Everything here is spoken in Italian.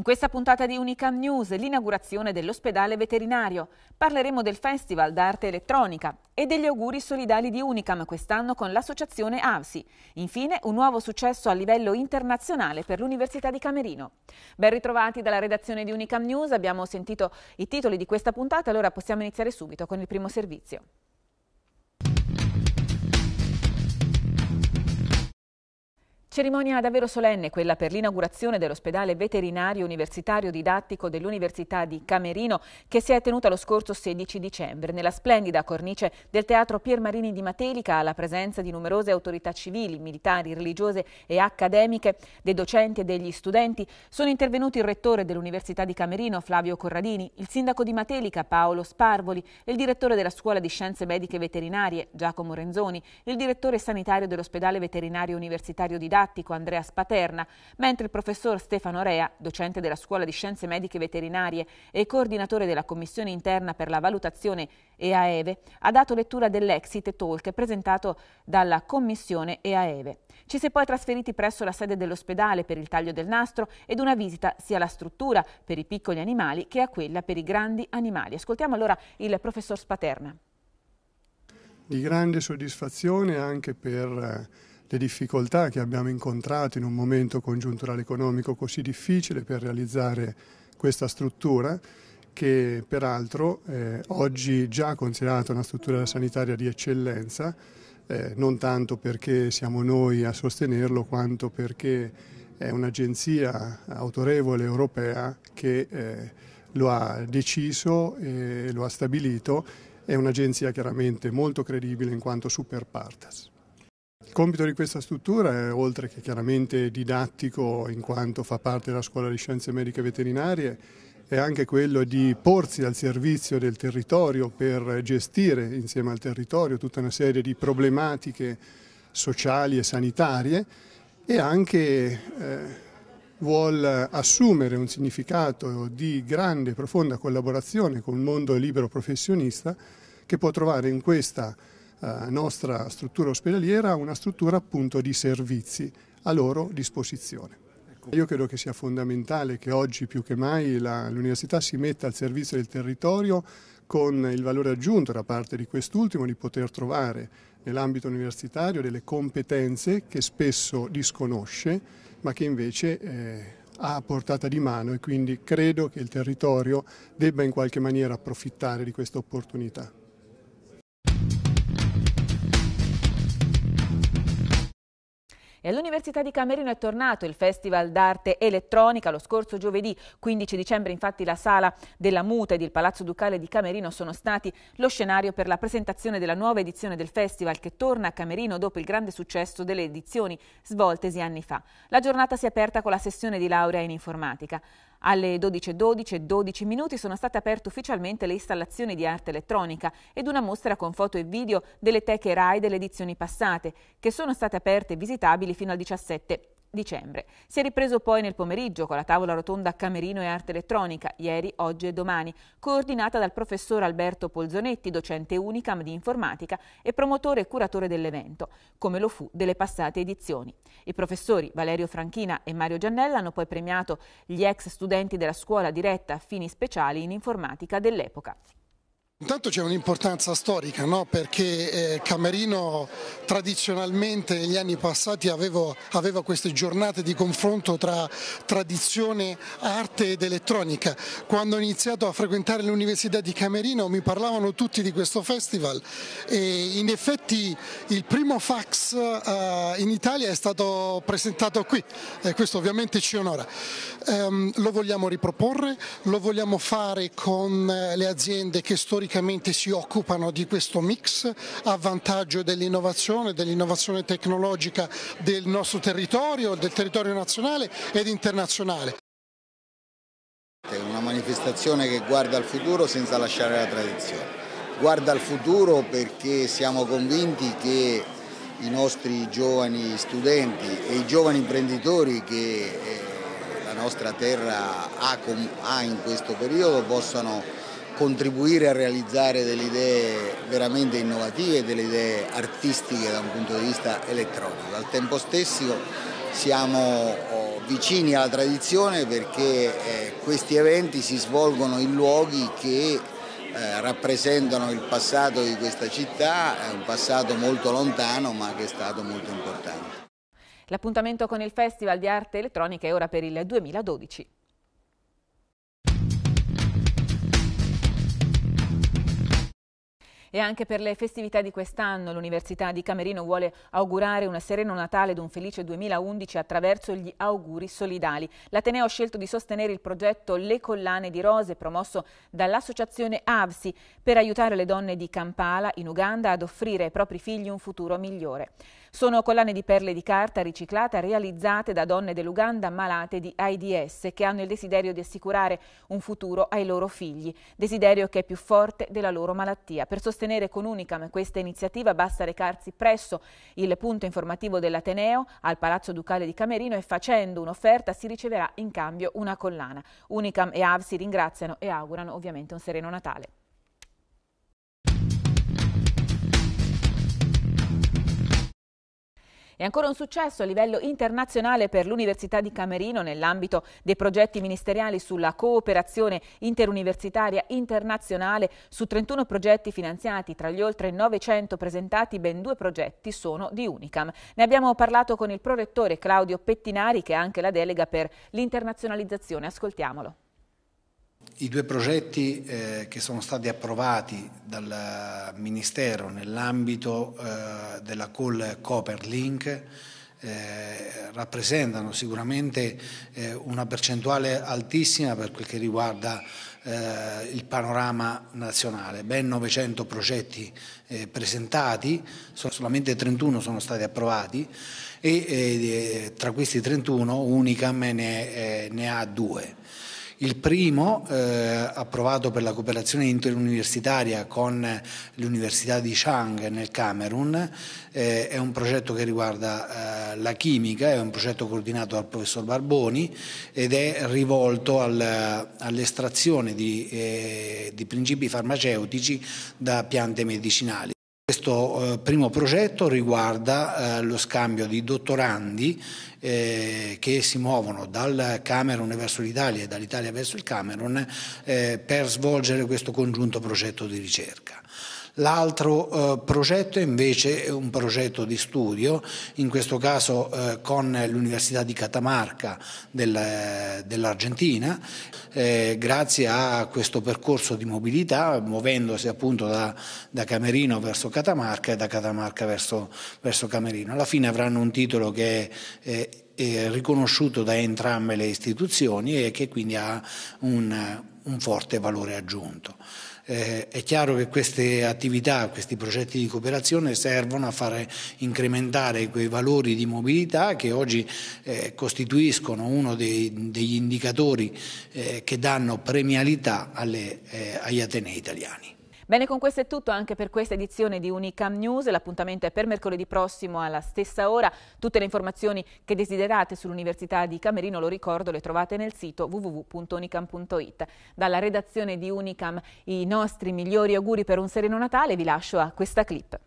In questa puntata di Unicam News, l'inaugurazione dell'ospedale veterinario. Parleremo del Festival d'arte elettronica e degli auguri solidali di Unicam quest'anno con l'associazione AVSI. Infine, un nuovo successo a livello internazionale per l'Università di Camerino. Ben ritrovati dalla redazione di Unicam News, abbiamo sentito i titoli di questa puntata, allora possiamo iniziare subito con il primo servizio. Cerimonia davvero solenne quella per l'inaugurazione dell'ospedale veterinario universitario didattico dell'Università di Camerino che si è tenuta lo scorso 16 dicembre nella splendida cornice del Teatro Piermarini di Matelica alla presenza di numerose autorità civili, militari, religiose e accademiche, dei docenti e degli studenti. Sono intervenuti il rettore dell'Università di Camerino Flavio Corradini, il sindaco di Matelica Paolo Sparvoli, il direttore della Scuola di Scienze Mediche Veterinarie Giacomo Renzoni, il direttore sanitario dell'ospedale veterinario universitario didattico didattico Andrea Spaterna, mentre il professor Stefano Rea, docente della Scuola di Scienze Mediche Veterinarie e coordinatore della Commissione Interna per la Valutazione EAEVE, ha dato lettura dell'Exit Talk presentato dalla Commissione EAEVE. Ci si è poi trasferiti presso la sede dell'ospedale per il taglio del nastro ed una visita sia alla struttura per i piccoli animali che a quella per i grandi animali. Ascoltiamo allora il professor Spaterna. Di grande soddisfazione anche per eh, le difficoltà che abbiamo incontrato in un momento congiunturale economico così difficile per realizzare questa struttura che peraltro eh, oggi già considerata una struttura sanitaria di eccellenza, eh, non tanto perché siamo noi a sostenerlo quanto perché è un'agenzia autorevole europea che eh, lo ha deciso e lo ha stabilito, è un'agenzia chiaramente molto credibile in quanto super partes. Il compito di questa struttura è, oltre che chiaramente didattico in quanto fa parte della scuola di scienze mediche e veterinarie, è anche quello di porsi al servizio del territorio per gestire insieme al territorio tutta una serie di problematiche sociali e sanitarie e anche eh, vuol assumere un significato di grande e profonda collaborazione con il mondo libero professionista che può trovare in questa eh, nostra struttura ospedaliera una struttura appunto di servizi a loro disposizione. Ecco. Io credo che sia fondamentale che oggi più che mai l'università si metta al servizio del territorio con il valore aggiunto da parte di quest'ultimo di poter trovare nell'ambito universitario delle competenze che spesso disconosce ma che invece eh, ha a portata di mano e quindi credo che il territorio debba in qualche maniera approfittare di questa opportunità. E all'Università di Camerino è tornato il Festival d'Arte Elettronica. Lo scorso giovedì 15 dicembre infatti la Sala della Muta ed il Palazzo Ducale di Camerino sono stati lo scenario per la presentazione della nuova edizione del festival che torna a Camerino dopo il grande successo delle edizioni svoltesi anni fa. La giornata si è aperta con la sessione di laurea in informatica. Alle 12.12 .12 e 12 minuti sono state aperte ufficialmente le installazioni di arte elettronica ed una mostra con foto e video delle Tech RAI delle edizioni passate, che sono state aperte e visitabili fino al 17 dicembre. Si è ripreso poi nel pomeriggio con la tavola rotonda Camerino e Arte Elettronica, ieri, oggi e domani, coordinata dal professor Alberto Polzonetti, docente Unicam di informatica e promotore e curatore dell'evento, come lo fu delle passate edizioni. I professori Valerio Franchina e Mario Giannella hanno poi premiato gli ex studenti della scuola diretta a fini speciali in informatica dell'epoca. Intanto c'è un'importanza storica no? perché eh, Camerino tradizionalmente negli anni passati avevo, aveva queste giornate di confronto tra tradizione, arte ed elettronica. Quando ho iniziato a frequentare l'Università di Camerino mi parlavano tutti di questo festival e in effetti il primo fax eh, in Italia è stato presentato qui e questo ovviamente ci onora. Um, lo vogliamo riproporre, lo vogliamo fare con eh, le aziende che storicamente praticamente si occupano di questo mix a vantaggio dell'innovazione, dell'innovazione tecnologica del nostro territorio, del territorio nazionale ed internazionale. È una manifestazione che guarda al futuro senza lasciare la tradizione. Guarda al futuro perché siamo convinti che i nostri giovani studenti e i giovani imprenditori che eh, la nostra terra ha in questo periodo possano contribuire a realizzare delle idee veramente innovative, delle idee artistiche da un punto di vista elettronico. Al tempo stesso siamo oh, vicini alla tradizione perché eh, questi eventi si svolgono in luoghi che eh, rappresentano il passato di questa città, un passato molto lontano ma che è stato molto importante. L'appuntamento con il Festival di Arte Elettronica è ora per il 2012. E anche per le festività di quest'anno l'Università di Camerino vuole augurare una sereno Natale ed un felice 2011 attraverso gli auguri solidali. L'Ateneo ha scelto di sostenere il progetto Le collane di rose promosso dall'associazione AVSI per aiutare le donne di Kampala in Uganda ad offrire ai propri figli un futuro migliore. Sono collane di perle di carta riciclata realizzate da donne dell'Uganda malate di AIDS che hanno il desiderio di assicurare un futuro ai loro figli, desiderio che è più forte della loro malattia. Per sostenere con Unicam questa iniziativa basta recarsi presso il punto informativo dell'Ateneo al Palazzo Ducale di Camerino e facendo un'offerta si riceverà in cambio una collana. Unicam e AVSI ringraziano e augurano ovviamente un sereno Natale. È ancora un successo a livello internazionale per l'Università di Camerino nell'ambito dei progetti ministeriali sulla cooperazione interuniversitaria internazionale. Su 31 progetti finanziati, tra gli oltre 900 presentati, ben due progetti sono di Unicam. Ne abbiamo parlato con il prorettore Claudio Pettinari, che è anche la delega per l'internazionalizzazione. Ascoltiamolo. I due progetti eh, che sono stati approvati dal Ministero nell'ambito eh, della call Copperlink eh, rappresentano sicuramente eh, una percentuale altissima per quel che riguarda eh, il panorama nazionale. Ben 900 progetti eh, presentati, solamente 31 sono stati approvati e tra questi 31 Unicam ne, ne ha due. Il primo, eh, approvato per la cooperazione interuniversitaria con l'Università di Chang nel Camerun, eh, è un progetto che riguarda eh, la chimica, è un progetto coordinato dal professor Barboni ed è rivolto al, all'estrazione di, eh, di principi farmaceutici da piante medicinali. Questo eh, primo progetto riguarda eh, lo scambio di dottorandi eh, che si muovono dal Camerun verso l'Italia e dall'Italia verso il Camerun eh, per svolgere questo congiunto progetto di ricerca. L'altro eh, progetto è invece un progetto di studio, in questo caso eh, con l'Università di Catamarca del, eh, dell'Argentina, eh, grazie a questo percorso di mobilità, muovendosi appunto da, da Camerino verso Catamarca e da Catamarca verso, verso, Camerino. Alla fine avranno un titolo che è riconosciuto da entrambe le istituzioni e che quindi ha un, un forte valore aggiunto eh, è chiaro che queste attività, questi progetti di cooperazione servono a fare incrementare quei valori di mobilità che oggi eh, costituiscono uno dei, degli indicatori eh, che danno premialità alle, eh, agli Atenei italiani. Bene, con questo è tutto anche per questa edizione di Unicam News. L'appuntamento è per mercoledì prossimo alla stessa ora. Tutte le informazioni che desiderate sull'Università di Camerino, lo ricordo, le trovate nel sito www.unicam.it. Dalla redazione di Unicam i nostri migliori auguri per un sereno Natale. Vi lascio a questa clip.